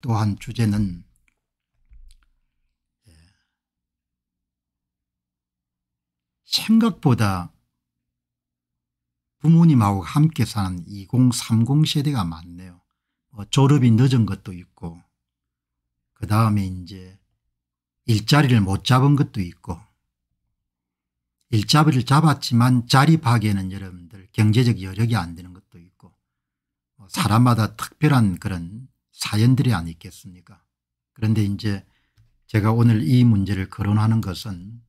또한 주제는 예, 생각보다 부모님하고 함께 사는 2030 세대가 많네요. 뭐 졸업이 늦은 것도 있고 그 다음에 이제 일자리를 못 잡은 것도 있고 일자리를 잡았지만 자립하기에는 여러분들 경제적 여력이 안 되는 것도 있고 뭐 사람마다 특별한 그런 사연들이 아니겠습니까 그런데 이제 제가 오늘 이 문제를 거론하는 것은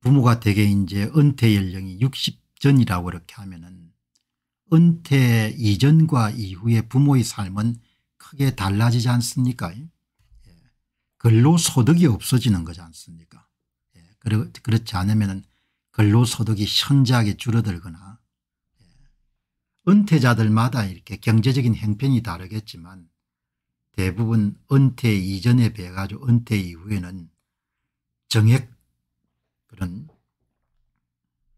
부모가 대개 이제 은퇴 연령이 60 전이라고 이렇게 하면은 은퇴 이전과 이후에 부모의 삶은 크게 달라지지 않습니까? 예. 근로소득이 없어지는 거지 않습니까? 예. 그렇지 않으면 근로소득이 현저하게 줄어들거나 은퇴자들마다 이렇게 경제적인 형편이 다르겠지만 대부분 은퇴 이전에 배 가지고 은퇴 이후에는 정액 그런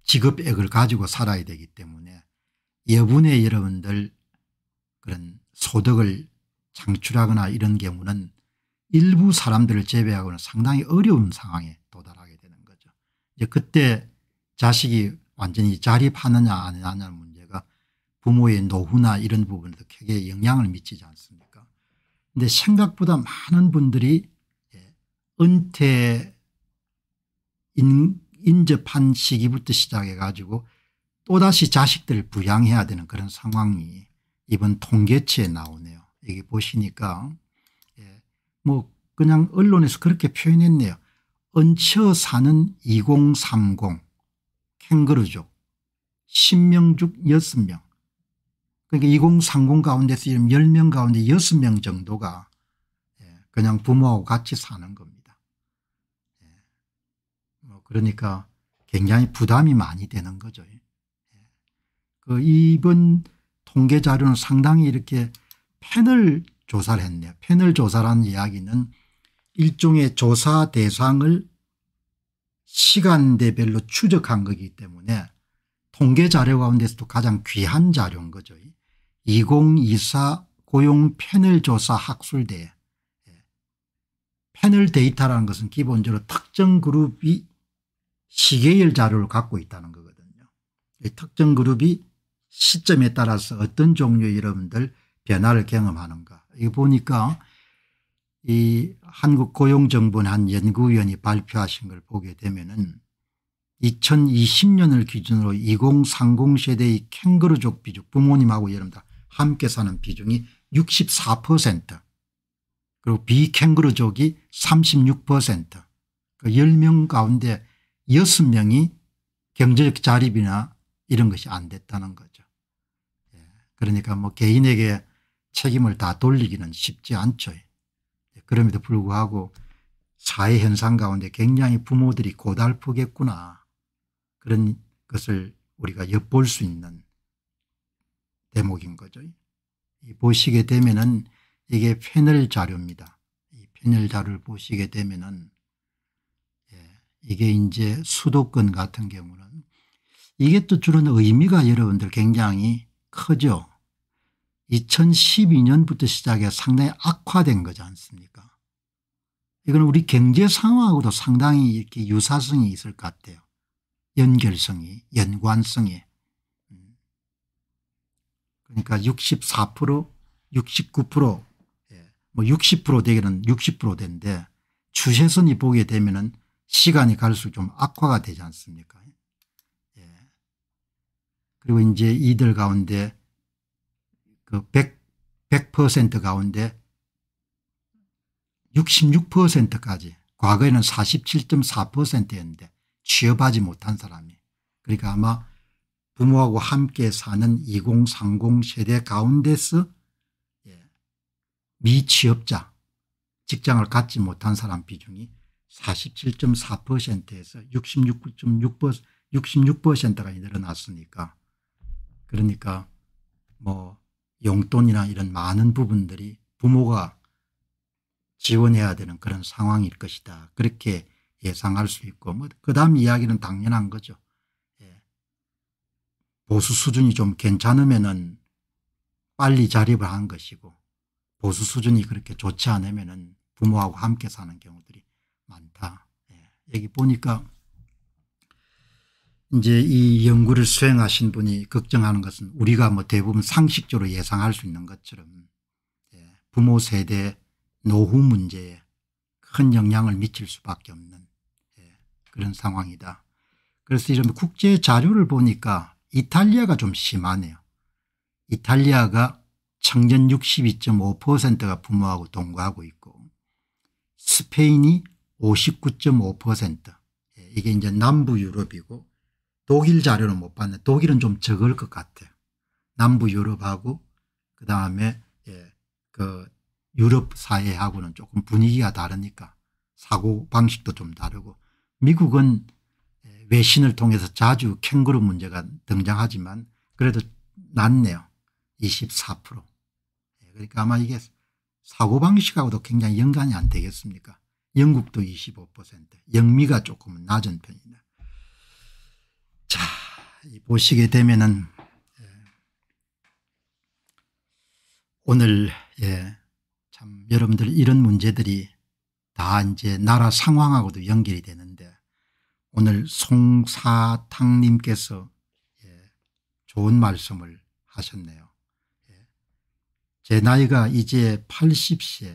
지급액을 가지고 살아야 되기 때문에 여분의 여러분들 그런 소득을 창출하거나 이런 경우는 일부 사람들을 제외하고는 상당히 어려운 상황에 도달하게 되는 거죠. 이제 그때 자식이 완전히 자립하느냐 안 하느냐 는 문제 부모의 노후나 이런 부분에도 크게 영향을 미치지 않습니까 근데 생각보다 많은 분들이 예, 은퇴 인, 접한 시기부터 시작해 가지고 또다시 자식들을 부양해야 되는 그런 상황이 이번 통계치에 나오네요. 여기 보시니까 예, 뭐 그냥 언론에서 그렇게 표현했네요. 얹혀 사는 2030 캥거루족 신명죽 6명 그러니까 2030 가운데서 지금 10명 가운데 6명 정도가 예, 그냥 부모하고 같이 사는 겁니다. 예. 뭐 그러니까 굉장히 부담이 많이 되는 거죠. 예. 그 이번 통계 자료는 상당히 이렇게 팬을 조사를 했네요. 팬을 조사라는 이야기는 일종의 조사 대상을 시간대별로 추적한 거기 때문에 통계 자료 가운데서도 가장 귀한 자료인 거죠. 2024 고용 패널 조사 학술대회 패널 데이터라는 것은 기본적으로 특정 그룹이 시계열 자료를 갖고 있다는 거거든요. 특정 그룹이 시점에 따라서 어떤 종류의 여러분들 변화를 경험하는가. 이거 보니까 이 한국고용정보원 한 연구위원이 발표하신 걸 보게 되면은 2020년을 기준으로 2030 세대의 캥거루족 비중 부모님하고 여러분들 함께 사는 비중이 64% 그리고 비캥거루족이 36%그 10명 가운데 6명이 경제적 자립이나 이런 것이 안 됐다는 거죠. 예. 그러니까 뭐 개인에게 책임을 다 돌리기는 쉽지 않죠. 예. 그럼에도 불구하고 사회 현상 가운데 굉장히 부모들이 고달프겠구나 그런 것을 우리가 엿볼 수 있는 대목인 거죠. 보시게 되면은 이게 패널 자료입니다. 이 페넬 자료를 보시게 되면은 예, 이게 이제 수도권 같은 경우는 이게 또 주는 의미가 여러분들 굉장히 크죠. 2012년부터 시작해 상당히 악화된 거지 않습니까? 이건 우리 경제 상황하고도 상당히 이렇게 유사성이 있을 것 같아요. 연결성이, 연관성이. 그러니까 64% 69%뭐 60% 되기는 60% 된데 추세선이 보게 되면은 시간이 갈수록 좀 악화가 되지 않습니까? 예. 그리고 이제 이들 가운데 그 100, 100% 가운데 66%까지 과거에는 47.4%였는데 취업하지 못한 사람이 그러니까 아마 부모하고 함께 사는 2030 세대 가운데서 예, 미취업자 직장을 갖지 못한 사람 비중이 47.4%에서 66.6%, 가 늘어났으니까 그러니까 뭐 용돈이나 이런 많은 부분들이 부모가 지원해야 되는 그런 상황일 것이다. 그렇게 예상할 수 있고 뭐 그다음 이야기는 당연한 거죠. 보수 수준이 좀 괜찮으면은 빨리 자립을 한 것이고 보수 수준이 그렇게 좋지 않으면은 부모하고 함께 사는 경우들이 많다. 예. 여기 보니까 이제 이 연구를 수행하신 분이 걱정하는 것은 우리가 뭐 대부분 상식적으로 예상할 수 있는 것처럼 예. 부모 세대 노후 문제에 큰 영향을 미칠 수밖에 없는 예. 그런 상황이다. 그래서 이런 국제 자료를 보니까 이탈리아가 좀 심하네요. 이탈리아가 청년 62.5%가 부모하고 동거하고 있고 스페인이 59.5% 예, 이게 이제 남부 유럽이고 독일 자료는 못 봤는데 독일은 좀 적을 것 같아요. 남부 유럽하고 그다음에 예, 그 유럽 사회하고는 조금 분위기가 다르니까 사고 방식도 좀 다르고 미국은 외신을 통해서 자주 캥거루 문제가 등장하지만 그래도 낮네요. 24% 예, 그러니까 아마 이게 사고방식하고도 굉장히 연관이 안 되겠습니까 영국도 25% 영미가 조금은 낮은 편이다. 자 보시게 되면은 예, 오늘 예, 참 여러분들 이런 문제들이 다 이제 나라 상황하고도 연결이 되는데 오늘 송사탕님께서 예, 좋은 말씀을 하셨네요. 예. 제 나이가 이제 8 0시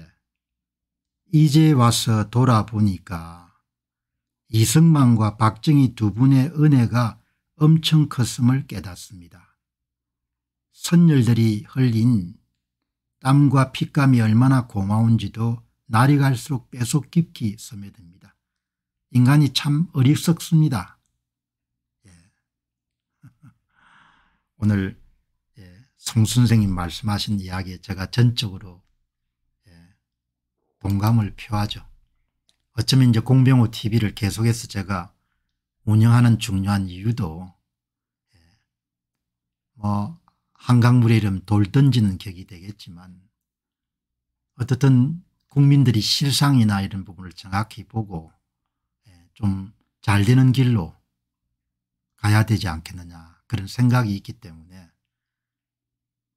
이제 와서 돌아보니까 이승만과 박정희 두 분의 은혜가 엄청 컸음을 깨닫습니다. 선열들이 흘린 땀과 핏감이 얼마나 고마운지도 날이 갈수록 뺏속 깊이 스며듭니다. 인간이 참 어리석습니다. 예. 오늘 예, 송 선생님 말씀하신 이야기에 제가 전적으로 예, 동감을 표하죠. 어쩌면 이제 공병호 TV를 계속해서 제가 운영하는 중요한 이유도 예, 뭐 한강물에 이름 돌 던지는 격이 되겠지만 어떻든 국민들이 실상이나 이런 부분을 정확히 보고 좀잘 되는 길로 가야 되지 않겠느냐 그런 생각이 있기 때문에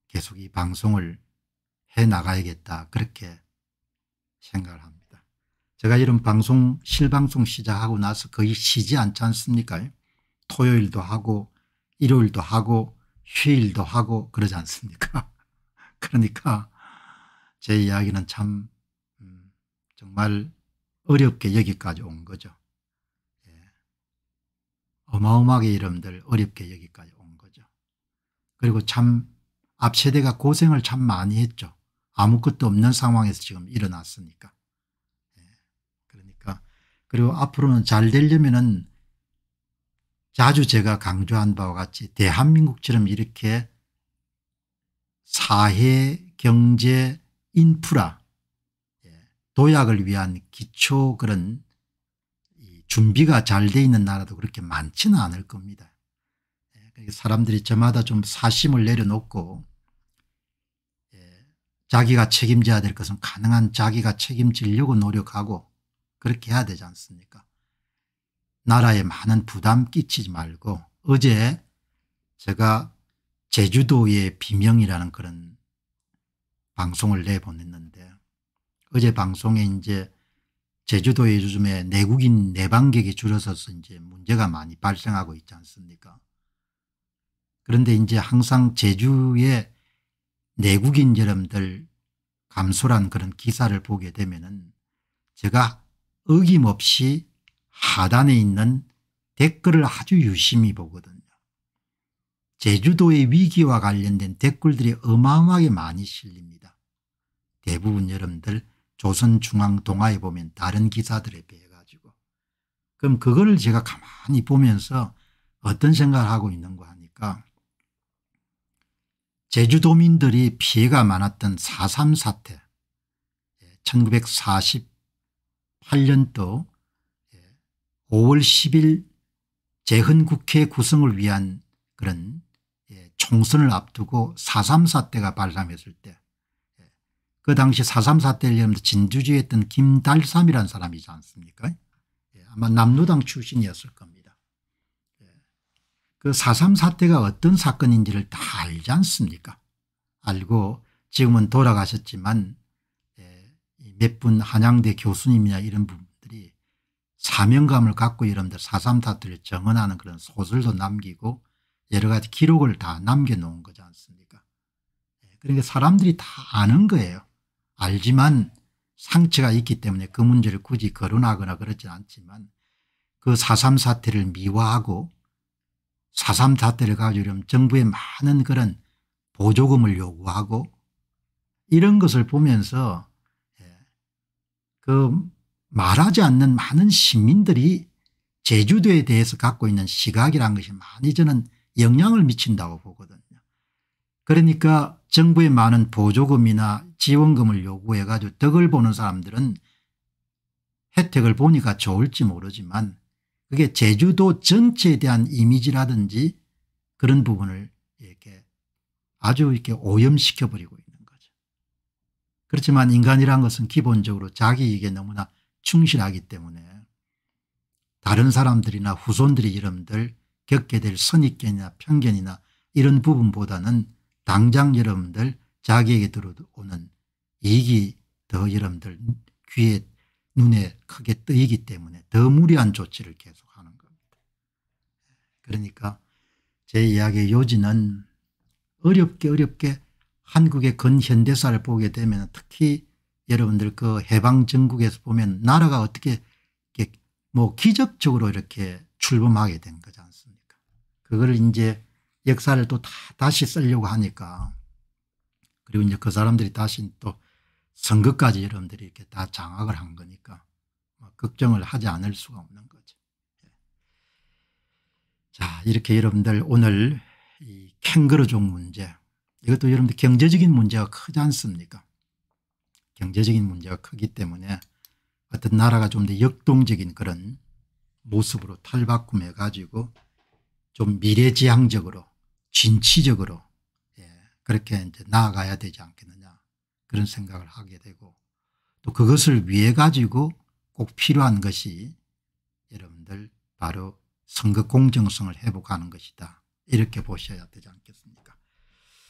계속 이 방송을 해나가야겠다 그렇게 생각을 합니다. 제가 이런 방송 실방송 시작하고 나서 거의 쉬지 않지 않습니까 토요일도 하고 일요일도 하고 휴일도 하고 그러지 않습니까 그러니까 제 이야기는 참 음, 정말 어렵게 여기까지 온 거죠. 어마어마하게 이름들 어렵게 여기까지 온 거죠. 그리고 참 앞세대가 고생을 참 많이 했죠. 아무것도 없는 상황에서 지금 일어났으니까. 예, 그러니까 그리고 앞으로는 잘 되려면은 자주 제가 강조한 바와 같이 대한민국처럼 이렇게 사회, 경제, 인프라, 예, 도약을 위한 기초 그런 준비가 잘 돼 있는 나라도 그렇게 많지는 않을 겁니다. 예, 사람들이 저마다 좀 사심을 내려놓고 예, 자기가 책임져야 될 것은 가능한 자기가 책임지려고 노력하고 그렇게 해야 되지 않습니까 나라에 많은 부담 끼치지 말고 어제 제가 제주도의 비명이라는 그런 방송을 내보냈는데 어제 방송에 이제 제주도에 요즘에 내국인 내방객이 줄어서서 이제 문제가 많이 발생하고 있지 않습니까? 그런데 이제 항상 제주의 내국인 여러분들 감소란 그런 기사를 보게 되면은 제가 어김없이 하단에 있는 댓글을 아주 유심히 보거든요. 제주도의 위기와 관련된 댓글들이 어마어마하게 많이 실립니다. 대부분 여러분들 조선중앙동아에 보면 다른 기사들에 비해 가지고 그럼 그걸 제가 가만히 보면서 어떤 생각을 하고 있는가 하니까 제주도민들이 피해가 많았던 4.3 사태 1948년도 5월 10일 재헌국회 구성을 위한 그런 예, 총선을 앞두고 4.3 사태가 발생했을 때그 당시 4.3사태를 여러분 진주지했던 김달삼이라는 사람이지 않습니까 예, 아마 남루당 출신이었을 겁니다. 예. 그4.3 4때가 어떤 사건인지를 다 알지 않습니까 알고 지금은 돌아가셨지만 예, 몇분 한양대 교수님이나 이런 분들이 사명감을 갖고 여러분들 4.3 4때를 정언하는 그런 소설도 남기고 여러 가지 기록을 다 남겨놓은 거지 않습니까 예, 그러니까 사람들이 다 아는 거예요. 알지만 상처가 있기 때문에 그 문제를 굳이 거론하거나 그렇지 않지만 그 4.3 사태를 미화하고 4.3 사태를 가지고 면 정부에 많은 그런 보조금을 요구하고 이런 것을 보면서 예, 그 말하지 않는 많은 시민들이 제주도에 대해서 갖고 있는 시각이란 것이 많이 저는 영향을 미친다고 보거든요. 그러니까 정부의 많은 보조금이나 지원금을 요구해 가지고 덕을 보는 사람들은 혜택을 보니까 좋을지 모르지만 그게 제주도 전체에 대한 이미지라든지 그런 부분을 이렇게 아주 이렇게 오염시켜 버리고 있는 거죠. 그렇지만 인간이란 것은 기본적으로 자기에게 너무나 충실하기 때문에 다른 사람들이나 후손들이 여러분들 겪게 될 선입견이나 편견이나 이런 부분보다는 당장 여러분들 자기에게 들어오는 이익이 더 여러분들 귀에 눈에 크게 뜨이기 때문에 더 무리한 조치를 계속하는 겁니다. 그러니까 제 이야기의 요지는 어렵게 어렵게 한국의 근현대사를 보게 되면 특히 여러분들 그 해방전국에서 보면 나라가 어떻게 뭐 기적적으로 이렇게 출범하게 된 거지 않습니까 그걸 이제 역사를 또 다, 시 쓰려고 하니까 그리고 이제 그 사람들이 다시 또 선거까지 여러분들이 이렇게 다 장악을 한 거니까 뭐 걱정을 하지 않을 수가 없는 거죠. 예. 자 이렇게 여러분들 오늘 이 캥거루족 문제 이것도 여러분들 경제적인 문제가 크지 않습니까 경제적인 문제가 크기 때문에 어떤 나라가 좀 더 역동적인 그런 모습으로 탈바꿈해 가지고 좀 미래지향적으로 진취적으로 그렇게 이제 나아가야 되지 않겠느냐 그런 생각을 하게 되고 또 그것을 위해 가지고 꼭 필요한 것이 여러분들 바로 선거 공정성을 회복하는 것이다 이렇게 보셔야 되지 않겠습니까